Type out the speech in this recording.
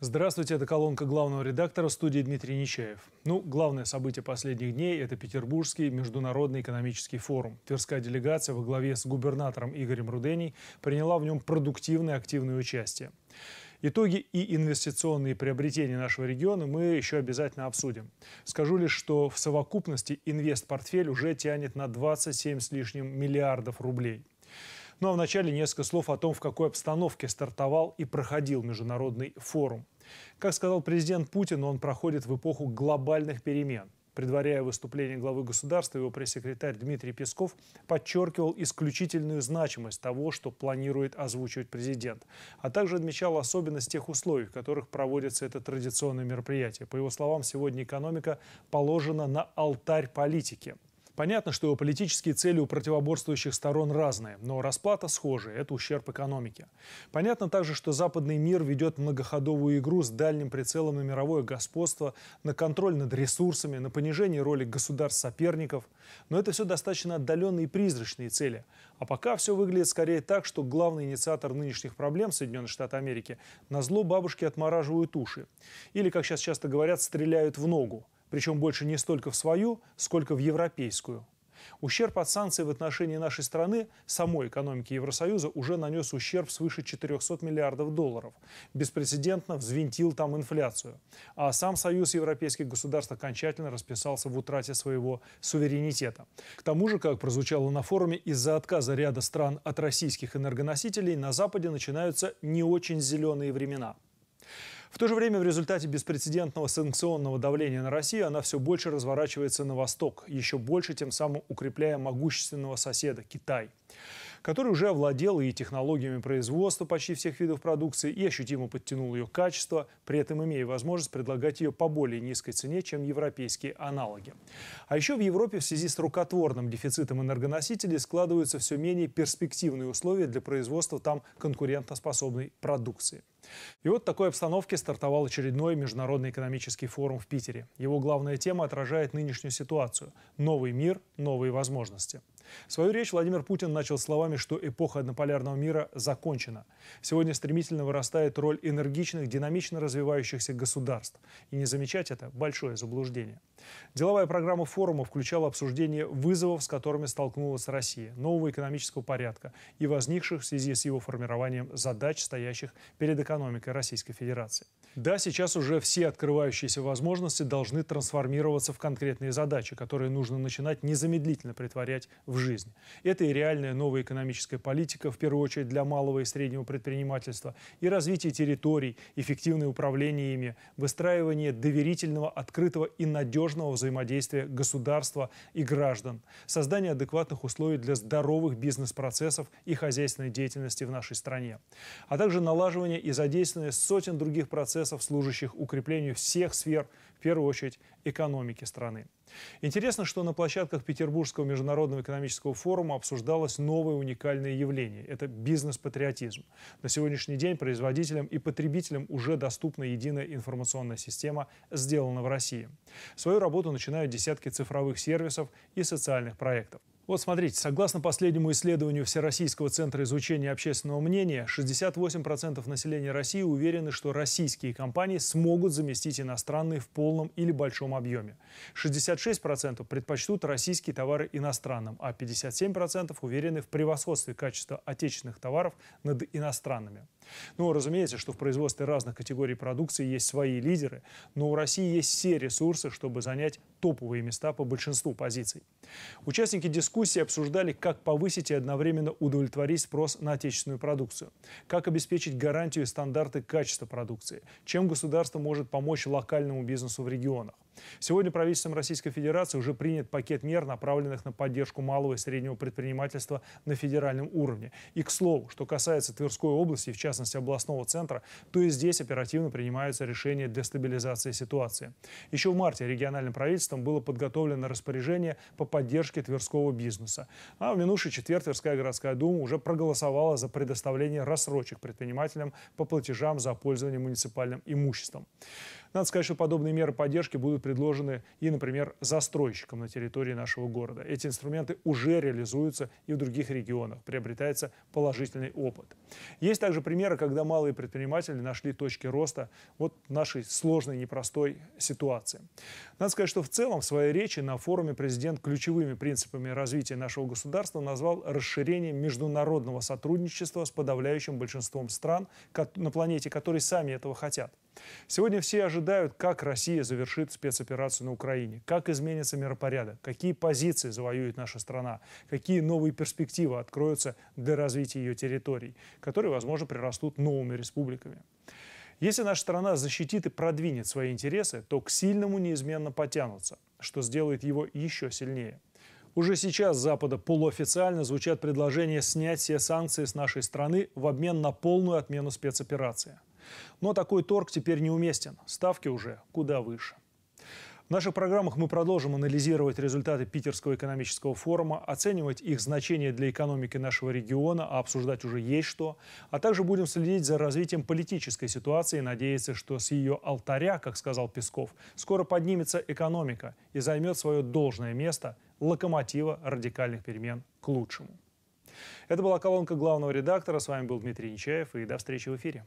Здравствуйте, это колонка главного редактора студии Дмитрий Нечаев. Ну, главное событие последних дней – это Петербургский международный экономический форум. Тверская делегация во главе с губернатором Игорем Руденей приняла в нем продуктивное активное участие. Итоги и инвестиционные приобретения нашего региона мы еще обязательно обсудим. Скажу лишь, что в совокупности инвест-портфель уже тянет на 27 с лишним миллиардов рублей – ну а вначале несколько слов о том, в какой обстановке стартовал и проходил международный форум. Как сказал президент Путин, он проходит в эпоху глобальных перемен. Предваряя выступление главы государства, его пресс-секретарь Дмитрий Песков подчеркивал исключительную значимость того, что планирует озвучивать президент, а также отмечал особенность тех условий, в которых проводится это традиционное мероприятие. По его словам, сегодня экономика положена на алтарь политики – Понятно, что политические цели у противоборствующих сторон разные, но расплата схожая – это ущерб экономике. Понятно также, что западный мир ведет многоходовую игру с дальним прицелом на мировое господство, на контроль над ресурсами, на понижение роли государств-соперников. Но это все достаточно отдаленные и призрачные цели. А пока все выглядит скорее так, что главный инициатор нынешних проблем Соединенных Штатов Америки на зло бабушки отмораживают уши. Или, как сейчас часто говорят, стреляют в ногу причем больше не столько в свою, сколько в европейскую. Ущерб от санкций в отношении нашей страны, самой экономики Евросоюза, уже нанес ущерб свыше 400 миллиардов долларов. Беспрецедентно взвинтил там инфляцию. А сам Союз европейских государств окончательно расписался в утрате своего суверенитета. К тому же, как прозвучало на форуме, из-за отказа ряда стран от российских энергоносителей на Западе начинаются не очень зеленые времена – в то же время в результате беспрецедентного санкционного давления на Россию она все больше разворачивается на восток, еще больше тем самым укрепляя могущественного соседа – Китай который уже овладел и технологиями производства почти всех видов продукции, и ощутимо подтянул ее качество, при этом имея возможность предлагать ее по более низкой цене, чем европейские аналоги. А еще в Европе в связи с рукотворным дефицитом энергоносителей складываются все менее перспективные условия для производства там конкурентоспособной продукции. И вот в такой обстановке стартовал очередной Международный экономический форум в Питере. Его главная тема отражает нынешнюю ситуацию – новый мир, новые возможности. Свою речь Владимир Путин начал словами, что эпоха однополярного мира закончена. Сегодня стремительно вырастает роль энергичных, динамично развивающихся государств. И не замечать это – большое заблуждение. Деловая программа форума включала обсуждение вызовов, с которыми столкнулась Россия, нового экономического порядка и возникших в связи с его формированием задач, стоящих перед экономикой Российской Федерации. Да, сейчас уже все открывающиеся возможности должны трансформироваться в конкретные задачи, которые нужно начинать незамедлительно притворять в жизнь. Это и реальная новая экономическая политика, в первую очередь для малого и среднего предпринимательства, и развитие территорий, эффективное управление ими, выстраивание доверительного, открытого и надежного взаимодействия государства и граждан, создание адекватных условий для здоровых бизнес-процессов и хозяйственной деятельности в нашей стране, а также налаживание и задействование сотен других процессов, служащих укреплению всех сфер, в первую очередь экономики страны. Интересно, что на площадках Петербургского международного экономического форума обсуждалось новое уникальное явление – это бизнес-патриотизм. На сегодняшний день производителям и потребителям уже доступна единая информационная система «Сделано в России». Свою работу начинают десятки цифровых сервисов и социальных проектов. Вот смотрите, согласно последнему исследованию Всероссийского центра изучения общественного мнения, 68% населения России уверены, что российские компании смогут заместить иностранные в полном или большом объеме. 64 56% предпочтут российские товары иностранным, а 57% уверены в превосходстве качества отечественных товаров над иностранными. Ну, разумеется, что в производстве разных категорий продукции есть свои лидеры, но у России есть все ресурсы, чтобы занять топовые места по большинству позиций. Участники дискуссии обсуждали, как повысить и одновременно удовлетворить спрос на отечественную продукцию, как обеспечить гарантию и стандарты качества продукции, чем государство может помочь локальному бизнесу в регионах. Сегодня правительством Российской Федерации уже принят пакет мер, направленных на поддержку малого и среднего предпринимательства на федеральном уровне. И к слову, что касается Тверской области, в частности, обязанности областного центра, то и здесь оперативно принимаются решения для стабилизации ситуации. Еще в марте региональным правительством было подготовлено распоряжение по поддержке Тверского бизнеса. А в минувший четверг Тверская городская дума уже проголосовала за предоставление рассрочек предпринимателям по платежам за пользование муниципальным имуществом. Надо сказать, что подобные меры поддержки будут предложены и, например, застройщикам на территории нашего города. Эти инструменты уже реализуются и в других регионах. Приобретается положительный опыт. Есть также пример примеры, когда малые предприниматели нашли точки роста вот нашей сложной, непростой ситуации. Надо сказать, что в целом в своей речи на форуме президент ключевыми принципами развития нашего государства назвал расширение международного сотрудничества с подавляющим большинством стран на планете, которые сами этого хотят. Сегодня все ожидают, как Россия завершит спецоперацию на Украине, как изменится миропорядок, какие позиции завоюет наша страна, какие новые перспективы откроются для развития ее территорий, которые, возможно, прирастут новыми республиками. Если наша страна защитит и продвинет свои интересы, то к сильному неизменно потянутся, что сделает его еще сильнее. Уже сейчас с Запада полуофициально звучат предложения снять все санкции с нашей страны в обмен на полную отмену спецоперации. Но такой торг теперь неуместен. Ставки уже куда выше. В наших программах мы продолжим анализировать результаты Питерского экономического форума, оценивать их значение для экономики нашего региона, а обсуждать уже есть что, а также будем следить за развитием политической ситуации и надеяться, что с ее алтаря, как сказал Песков, скоро поднимется экономика и займет свое должное место локомотива радикальных перемен к лучшему. Это была колонка главного редактора. С вами был Дмитрий Нечаев и до встречи в эфире.